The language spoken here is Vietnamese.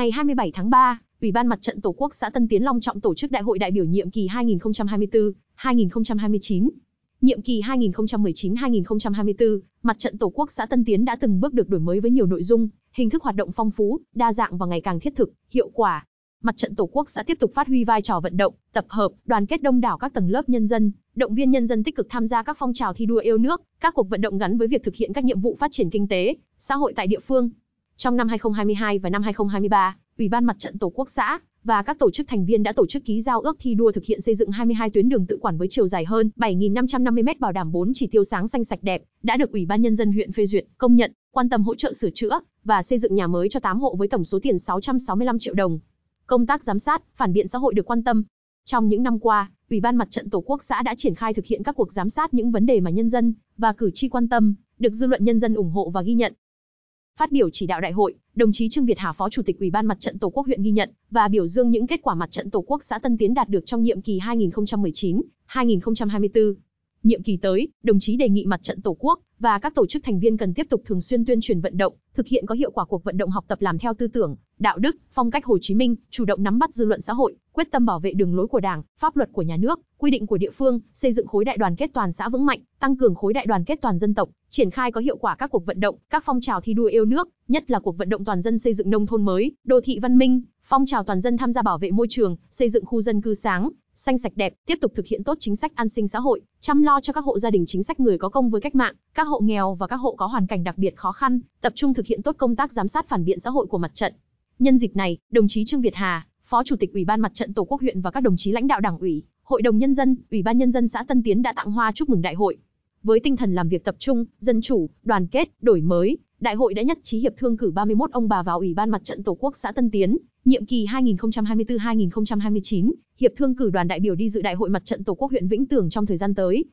Ngày 27 tháng 3, Ủy ban Mặt trận Tổ quốc xã Tân Tiến Long trọng tổ chức Đại hội đại biểu nhiệm kỳ 2024-2029. Nhiệm kỳ 2019-2024, Mặt trận Tổ quốc xã Tân Tiến đã từng bước được đổi mới với nhiều nội dung, hình thức hoạt động phong phú, đa dạng và ngày càng thiết thực, hiệu quả. Mặt trận Tổ quốc xã tiếp tục phát huy vai trò vận động, tập hợp, đoàn kết đông đảo các tầng lớp nhân dân, động viên nhân dân tích cực tham gia các phong trào thi đua yêu nước, các cuộc vận động gắn với việc thực hiện các nhiệm vụ phát triển kinh tế, xã hội tại địa phương. Trong năm 2022 và năm 2023, Ủy ban Mặt trận Tổ quốc xã và các tổ chức thành viên đã tổ chức ký giao ước thi đua thực hiện xây dựng 22 tuyến đường tự quản với chiều dài hơn 7.550 m bảo đảm 4 chỉ tiêu sáng xanh sạch đẹp, đã được Ủy ban Nhân dân huyện phê duyệt, công nhận, quan tâm hỗ trợ sửa chữa và xây dựng nhà mới cho 8 hộ với tổng số tiền 665 triệu đồng. Công tác giám sát, phản biện xã hội được quan tâm. Trong những năm qua, Ủy ban Mặt trận Tổ quốc xã đã triển khai thực hiện các cuộc giám sát những vấn đề mà nhân dân và cử tri quan tâm, được dư luận nhân dân ủng hộ và ghi nhận. Phát biểu chỉ đạo đại hội, đồng chí Trương Việt Hà Phó Chủ tịch Ủy ban Mặt trận Tổ quốc huyện ghi nhận và biểu dương những kết quả mặt trận Tổ quốc xã Tân Tiến đạt được trong nhiệm kỳ 2019-2024. Nhiệm kỳ tới, đồng chí đề nghị mặt trận Tổ quốc và các tổ chức thành viên cần tiếp tục thường xuyên tuyên truyền vận động, thực hiện có hiệu quả cuộc vận động học tập làm theo tư tưởng, đạo đức, phong cách Hồ Chí Minh, chủ động nắm bắt dư luận xã hội, quyết tâm bảo vệ đường lối của Đảng, pháp luật của nhà nước, quy định của địa phương, xây dựng khối đại đoàn kết toàn xã vững mạnh, tăng cường khối đại đoàn kết toàn dân tộc, triển khai có hiệu quả các cuộc vận động, các phong trào thi đua yêu nước, nhất là cuộc vận động toàn dân xây dựng nông thôn mới, đô thị văn minh, Phong trào toàn dân tham gia bảo vệ môi trường, xây dựng khu dân cư sáng, xanh sạch đẹp, tiếp tục thực hiện tốt chính sách an sinh xã hội, chăm lo cho các hộ gia đình chính sách người có công với cách mạng, các hộ nghèo và các hộ có hoàn cảnh đặc biệt khó khăn, tập trung thực hiện tốt công tác giám sát phản biện xã hội của mặt trận. Nhân dịp này, đồng chí Trương Việt Hà, Phó Chủ tịch Ủy ban Mặt trận Tổ quốc huyện và các đồng chí lãnh đạo Đảng ủy, Hội đồng nhân dân, Ủy ban nhân dân xã Tân Tiến đã tặng hoa chúc mừng đại hội. Với tinh thần làm việc tập trung, dân chủ, đoàn kết, đổi mới, đại hội đã nhất trí hiệp thương cử 31 ông bà vào Ủy ban Mặt trận Tổ quốc xã Tân Tiến, nhiệm kỳ 2024-2029, hiệp thương cử đoàn đại biểu đi dự đại hội Mặt trận Tổ quốc huyện Vĩnh Tường trong thời gian tới,